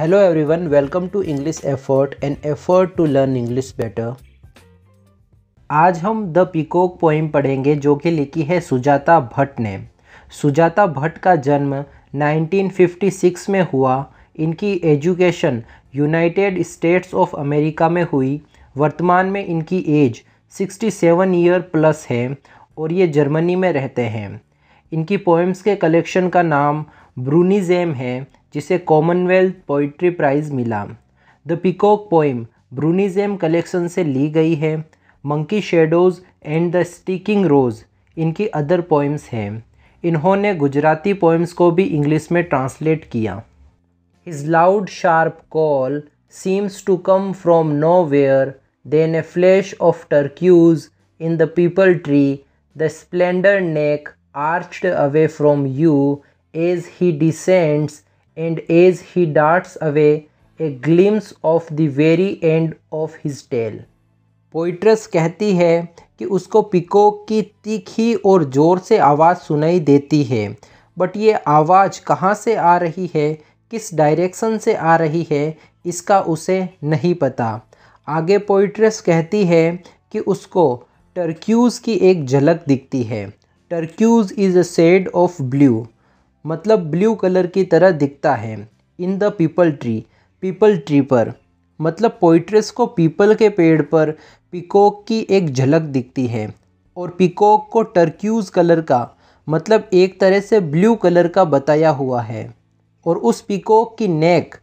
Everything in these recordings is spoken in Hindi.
Every everyone welcome to English effort and effort to learn English better आज हम द पिकॉक पोइम पढ़ेंगे जो कि लिखी है सुजाता भट्ट ने सुजाता भट्ट का जन्म 1956 में हुआ इनकी education United States of America में हुई वर्तमान में इनकी एज 67 ईयर प्लस है और ये जर्मनी में रहते हैं इनकी पोइम्स के कलेक्शन का नाम ब्रूनिजेम है जिसे कॉमनवेल्थ पोइट्री प्राइज़ मिला the peacock poem Brunizem collection से ली गई है monkey shadows and the stinking rose इनकी अदर पोइम्स हैं इन्होंने गुजराती पोइम्स को भी इंग्लिश में ट्रांसलेट किया his loud sharp call seems to come from nowhere then a flash of turquoise in the peepal tree the splendour neck arched away from you as he descends and as he darts away a glimpse of the very end of his tail poetess कहती है कि उसको पिको की तीखी और ज़ोर से आवाज़ सुनाई देती है बट ये आवाज़ कहाँ से आ रही है किस डायरेक्शन से आ रही है इसका उसे नहीं पता आगे पोइट्रेस कहती है कि उसको टर्क्यूज़ की एक झलक दिखती है turquoise is a shade of blue मतलब ब्लू कलर की तरह दिखता है in the peepal tree peepal tree पर मतलब पोइट्रेस को पीपल के पेड़ पर पिकॉक की एक झलक दिखती है और पिकॉक को टर्क्यूज कलर का मतलब एक तरह से ब्लू कलर का बताया हुआ है और उस पिकॉक की नेक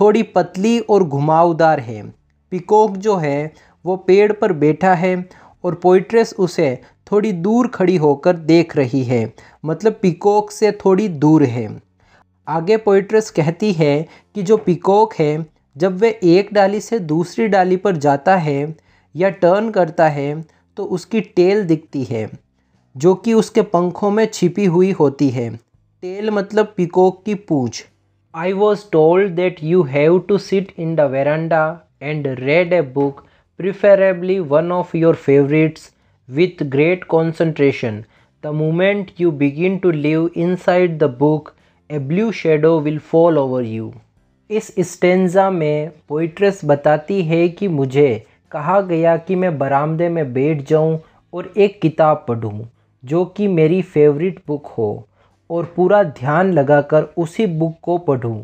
थोड़ी पतली और घुमावदार है पिकॉक जो है वो पेड़ पर बैठा है और पोइट्रेस उसे थोड़ी दूर खड़ी होकर देख रही है मतलब पिकॉक से थोड़ी दूर है आगे पोइट्रेस कहती है कि जो पिकॉक है जब वह एक डाली से दूसरी डाली पर जाता है या टर्न करता है तो उसकी टेल दिखती है जो कि उसके पंखों में छिपी हुई होती है टेल मतलब पिकॉक की पूँछ I was told that you have to sit in the veranda and read a book preferably one of your favourites with great concentration. The moment you begin to live inside the book, a blue shadow will fall over you. इस स्टेंजा में पोइट्रेस बताती है कि मुझे कहा गया कि मैं बरामदे में बैठ जाऊं और एक किताब पढूं जो कि मेरी फेवरेट बुक हो और पूरा ध्यान लगाकर उसी बुक को पढूं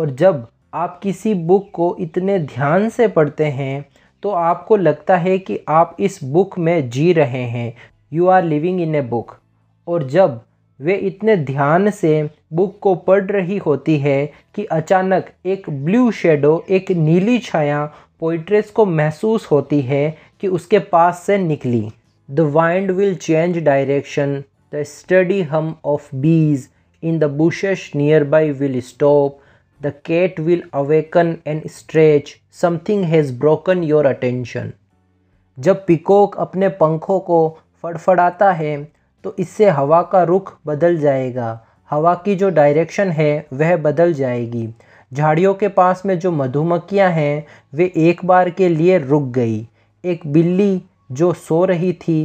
और जब आप किसी बुक को इतने ध्यान से पढ़ते हैं तो आपको लगता है कि आप इस बुक में जी रहे हैं you are living in a book और जब वे इतने ध्यान से बुक को पढ़ रही होती है कि अचानक एक ब्लू शेडो एक नीली छाया पोइट्रेस को महसूस होती है कि उसके पास से निकली the wind will change direction the steady hum of bees in the bushes nearby will stop The cat will awaken and stretch. Something has broken your attention. जब पिकॉक अपने पंखों को फड़फड़ाता है तो इससे हवा का रुख बदल जाएगा हवा की जो डायरेक्शन है वह बदल जाएगी झाड़ियों के पास में जो मधुमक्खियां हैं वे एक बार के लिए रुक गई एक बिल्ली जो सो रही थी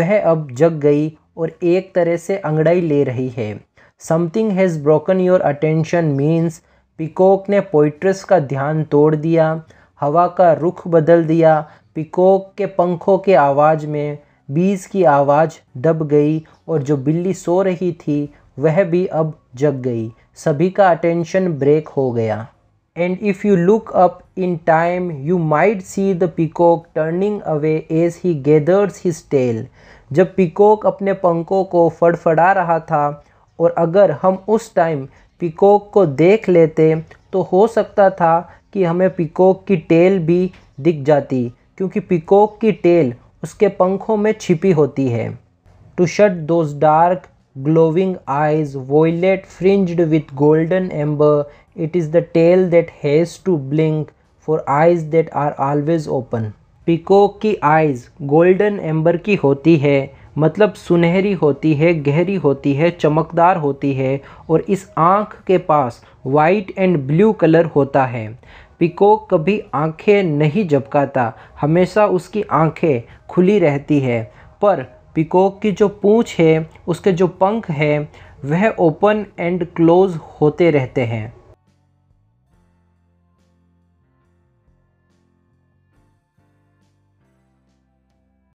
वह अब जग गई और एक तरह से अंगड़ाई ले रही है something has broken your attention means peacock ने पोइट्रस का ध्यान तोड़ दिया हवा का रुख बदल दिया पिकॉक के पंखों के आवाज़ में बीज की आवाज़ दब गई और जो बिल्ली सो रही थी वह भी अब जग गई सभी का अटेंशन ब्रेक हो गया and if you look up in time you might see the peacock turning away as he gathers his tail जब पिकॉक अपने पंखों को फड़फड़ा रहा था और अगर हम उस टाइम पिकॉक को देख लेते तो हो सकता था कि हमें पिकॉक की टेल भी दिख जाती क्योंकि पिकॉक की टेल उसके पंखों में छिपी होती है to shut those dark glowing eyes violet fringed with golden amber it is the tail that has to blink for eyes that are always open peacock की आइज गोल्डन एम्बर की होती है मतलब सुनहरी होती है गहरी होती है चमकदार होती है और इस आँख के पास वाइट एंड ब्लू कलर होता है पिकॉक कभी आँखें नहीं झपकाता हमेशा उसकी आँखें खुली रहती है पर पिकॉक की जो पूँछ है उसके जो पंख है वह ओपन एंड क्लोज होते रहते हैं